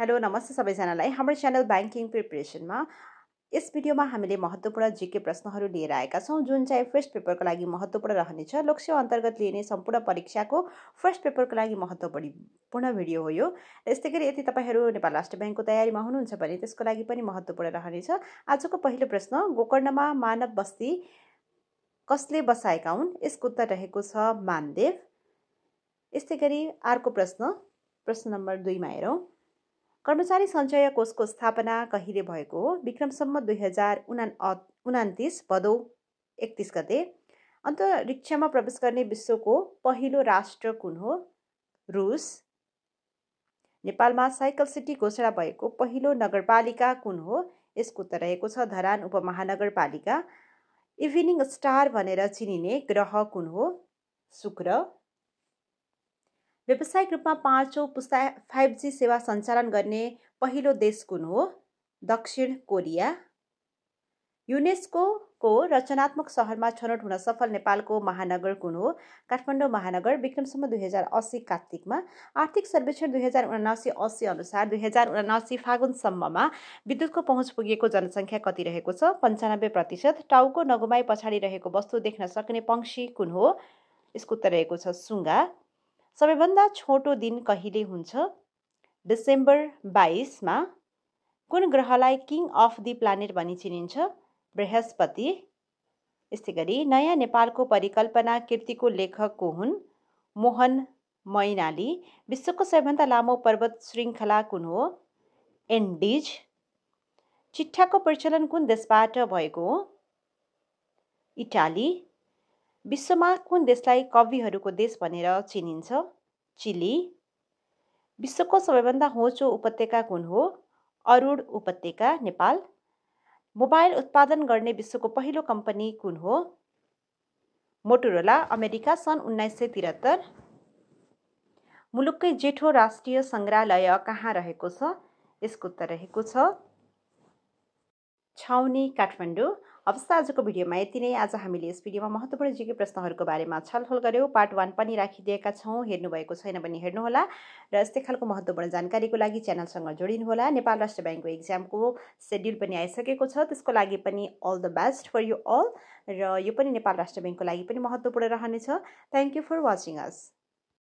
hello नमस्ते सबैजनालाई हाम्रो च्यानल ब्याङ्किङ प्रिपरेसनमा यस भिडियोमा हामीले महत्त्वपूर्ण जिके प्रश्नहरू लिएर आएका छौँ जुन चाहिँ फर्स्ट पेपरको लागि महत्त्वपूर्ण रहनेछ लोकसेवा अन्तर्गत लिने सम्पूर्ण परीक्षाको फर्स्ट पेपरको लागि महत्त्वपूर्ण भिडियो हो यो यस्तै गरी यदि तपाईँहरू नेपाल राष्ट्र ब्याङ्कको तयारीमा हुनुहुन्छ भने त्यसको लागि पनि महत्त्वपूर्ण रहनेछ आजको पहिलो प्रश्न गोकर्णमा मानव बस्ती कसले बसाएका हुन् यसको उत्तर रहेको छ मानदेव यस्तै गरी अर्को प्रश्न प्रश्न नम्बर दुईमा हेरौँ कर्मचारी सञ्चय कोषको स्थापना कहिले भएको हो विक्रमसम्म दुई हजार उना उनातिस भदौ एकतिस गते अन्तरिक्षमा प्रवेश गर्ने विश्वको पहिलो राष्ट्र कुन हो रुस नेपालमा साइकल सिटी घोषणा भएको पहिलो नगरपालिका कुन हो यसको उत्तर रहेको छ धरान उपमहानगरपालिका इभिनिङ स्टार भनेर चिनिने ग्रह कुन हो शुक्र व्यावसायिक रूपमा पाँचौँ पुस्ता फाइभ जी सेवा सञ्चालन गर्ने पहिलो देश कुन हो दक्षिण कोरिया युनेस्को रचनात्मक सहरमा छनौट हुन सफल नेपालको महानगर कुन हो काठमाडौँ महानगर विक्रमसम्म दुई हजार असी कार्तिकमा आर्थिक सर्वेक्षण दुई हजार उनासी असी अनुसार दुई हजार उनासी फागुनसम्ममा विद्युतको पहुँच पुगेको जनसङ्ख्या कति रहेको छ पन्चानब्बे प्रतिशत टाउको नगुमाई पछाडि रहेको वस्तु देख्न सक्ने पङ्क्षी कुन हो यसको उत्तर रहेको छ सुङ्गा सबैभन्दा छोटो दिन कहिले हुन्छ डिसेम्बर बाइसमा कुन ग्रहलाई किङ अफ दि प्लानेट भनी चिनिन्छ बृहस्पति यस्तै गरी नयाँ नेपालको परिकल्पना कृतिको लेखक को हुन् मोहन मैनाली विश्वको सबैभन्दा लामो पर्वत श्रृङ्खला कुन हो एन्डिज चिठाको प्रचलन कुन देशबाट भएको हो इटाली विश्वमा कुन देशलाई कविहरूको देश भनेर चिनिन्छ चिली विश्वको सबैभन्दा होचो उपत्यका कुन हो अरुण उपत्यका नेपाल मोबाइल उत्पादन गर्ने विश्वको पहिलो कम्पनी कुन हो मोटोरोला अमेरिका सन् उन्नाइस सय त्रिहत्तर मुलुककै जेठो राष्ट्रिय सङ्ग्रहालय कहाँ रहेको छ यसको उत्तर रहेको छ छाउनी काठमाडौँ हवस् आजको भिडियोमा यति नै आज हामीले यस भिडियोमा महत्त्वपूर्ण जिके प्रश्नहरूको बारेमा छलफल गऱ्यौँ पार्ट वान पनि राखिदिएका छौँ हेर्नुभएको छैन भने हेर्नुहोला र यस्तै खालको महत्त्वपूर्ण जानकारीको लागि च्यानलसँग जोडिनुहोला नेपाल राष्ट्र ब्याङ्कको इक्जामको सेड्युल पनि आइसकेको छ त्यसको लागि पनि all the best for you all र यो पनि नेपाल राष्ट्र ब्याङ्कको लागि पनि महत्त्वपूर्ण रहनेछ thank you for watching us